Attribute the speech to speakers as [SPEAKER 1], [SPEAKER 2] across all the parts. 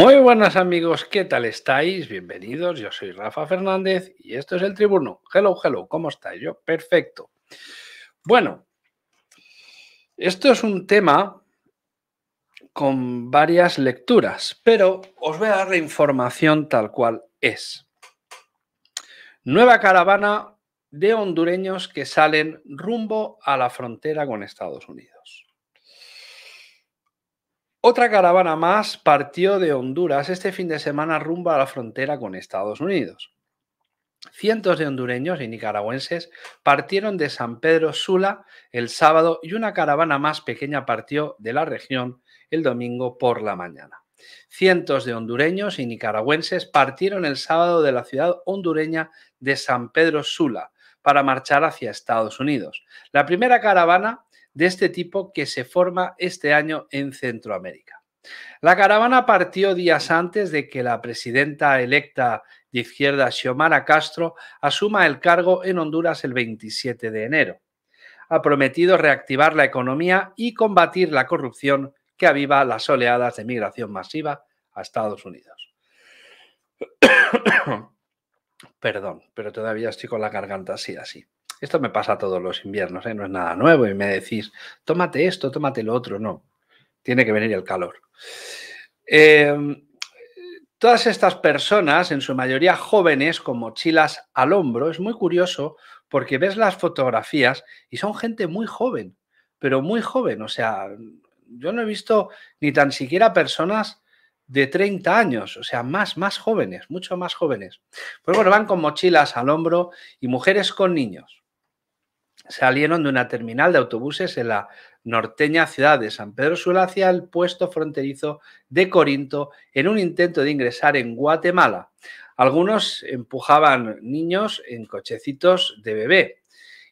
[SPEAKER 1] Muy buenas amigos, ¿qué tal estáis? Bienvenidos, yo soy Rafa Fernández y esto es el Tribuno. Hello, hello, ¿cómo estáis? Yo, perfecto. Bueno, esto es un tema con varias lecturas, pero os voy a dar la información tal cual es. Nueva caravana de hondureños que salen rumbo a la frontera con Estados Unidos. Otra caravana más partió de Honduras este fin de semana rumbo a la frontera con Estados Unidos. Cientos de hondureños y nicaragüenses partieron de San Pedro Sula el sábado y una caravana más pequeña partió de la región el domingo por la mañana. Cientos de hondureños y nicaragüenses partieron el sábado de la ciudad hondureña de San Pedro Sula para marchar hacia Estados Unidos. La primera caravana de este tipo que se forma este año en Centroamérica. La caravana partió días antes de que la presidenta electa de izquierda Xiomara Castro asuma el cargo en Honduras el 27 de enero. Ha prometido reactivar la economía y combatir la corrupción que aviva las oleadas de migración masiva a Estados Unidos. Perdón, pero todavía estoy con la garganta así, así. Esto me pasa todos los inviernos, ¿eh? no es nada nuevo y me decís, tómate esto, tómate lo otro. No, tiene que venir el calor. Em, todas estas personas, en su mayoría jóvenes, con mochilas al hombro, es muy curioso porque ves las fotografías y son gente muy joven, pero muy joven. O sea, yo no he visto ni tan siquiera personas de 30 años, o sea, más, más jóvenes, mucho más jóvenes. Pues bueno, van con mochilas al hombro y mujeres con niños salieron de una terminal de autobuses en la norteña ciudad de San Pedro Sula hacia el puesto fronterizo de Corinto en un intento de ingresar en Guatemala. Algunos empujaban niños en cochecitos de bebé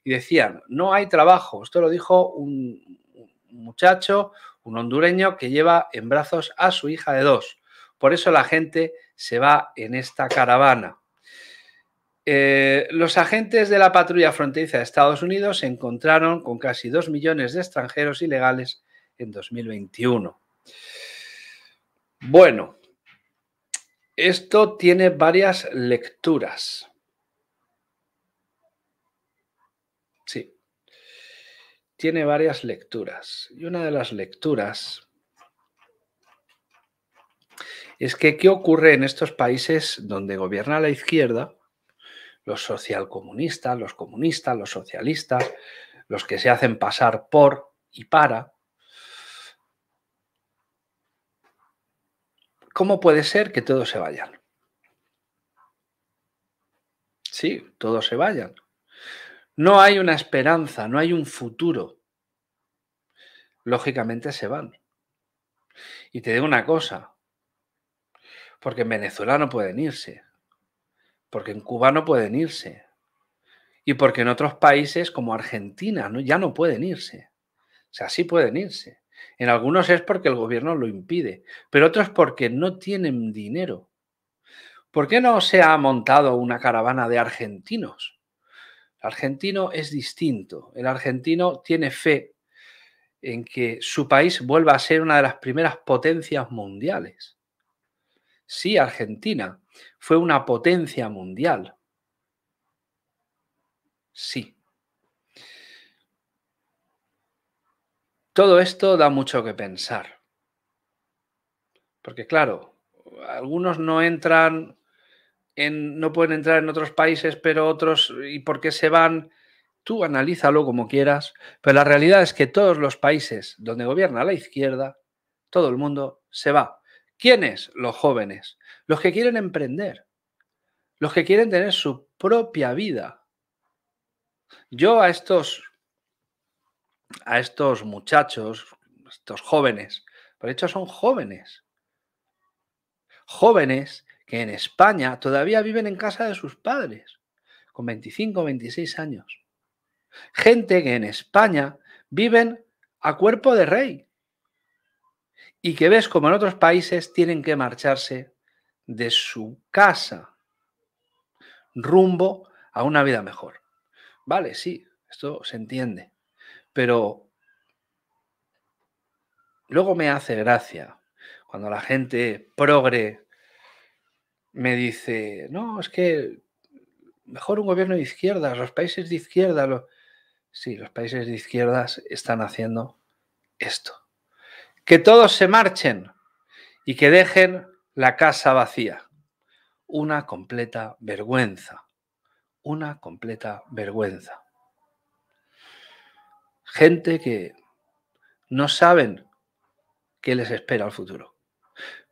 [SPEAKER 1] y decían, no hay trabajo. Esto lo dijo un muchacho, un hondureño que lleva en brazos a su hija de dos. Por eso la gente se va en esta caravana. Eh, los agentes de la patrulla fronteriza de Estados Unidos se encontraron con casi 2 millones de extranjeros ilegales en 2021. Bueno, esto tiene varias lecturas. Sí, tiene varias lecturas. Y una de las lecturas es que qué ocurre en estos países donde gobierna la izquierda los socialcomunistas, los comunistas, los socialistas, los que se hacen pasar por y para. ¿Cómo puede ser que todos se vayan? Sí, todos se vayan. No hay una esperanza, no hay un futuro. Lógicamente se van. Y te digo una cosa, porque en Venezuela no pueden irse porque en Cuba no pueden irse y porque en otros países como Argentina ya no pueden irse. O sea, sí pueden irse. En algunos es porque el gobierno lo impide, pero otros porque no tienen dinero. ¿Por qué no se ha montado una caravana de argentinos? El argentino es distinto. El argentino tiene fe en que su país vuelva a ser una de las primeras potencias mundiales. Sí, Argentina fue una potencia mundial. Sí. Todo esto da mucho que pensar. Porque claro, algunos no entran no pueden entrar en otros países, pero otros y por qué se van, tú analízalo como quieras, pero la realidad es que todos los países donde gobierna la izquierda, todo el mundo se va. ¿Quiénes? Los jóvenes, los que quieren emprender, los que quieren tener su propia vida. Yo a estos, a estos muchachos, estos jóvenes, por hecho son jóvenes, jóvenes que en España todavía viven en casa de sus padres, con 25, 26 años. Gente que en España viven a cuerpo de rey, y que ves como en otros países tienen que marcharse de su casa rumbo a una vida mejor. Vale, sí, esto se entiende, pero luego me hace gracia cuando la gente progre me dice, no, es que mejor un gobierno de izquierdas, los países de izquierda, sí, los países de izquierdas están haciendo esto que todos se marchen y que dejen la casa vacía. Una completa vergüenza, una completa vergüenza. Gente que no saben qué les espera el futuro,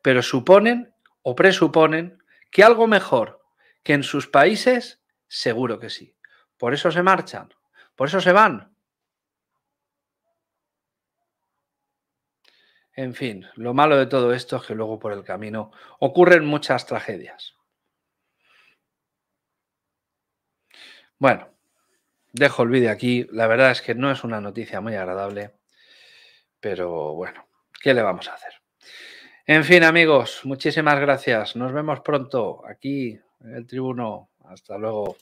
[SPEAKER 1] pero suponen o presuponen que algo mejor que en sus países, seguro que sí. Por eso se marchan, por eso se van, En fin, lo malo de todo esto es que luego por el camino ocurren muchas tragedias. Bueno, dejo el vídeo aquí. La verdad es que no es una noticia muy agradable, pero bueno, ¿qué le vamos a hacer? En fin, amigos, muchísimas gracias. Nos vemos pronto aquí en el tribuno. Hasta luego.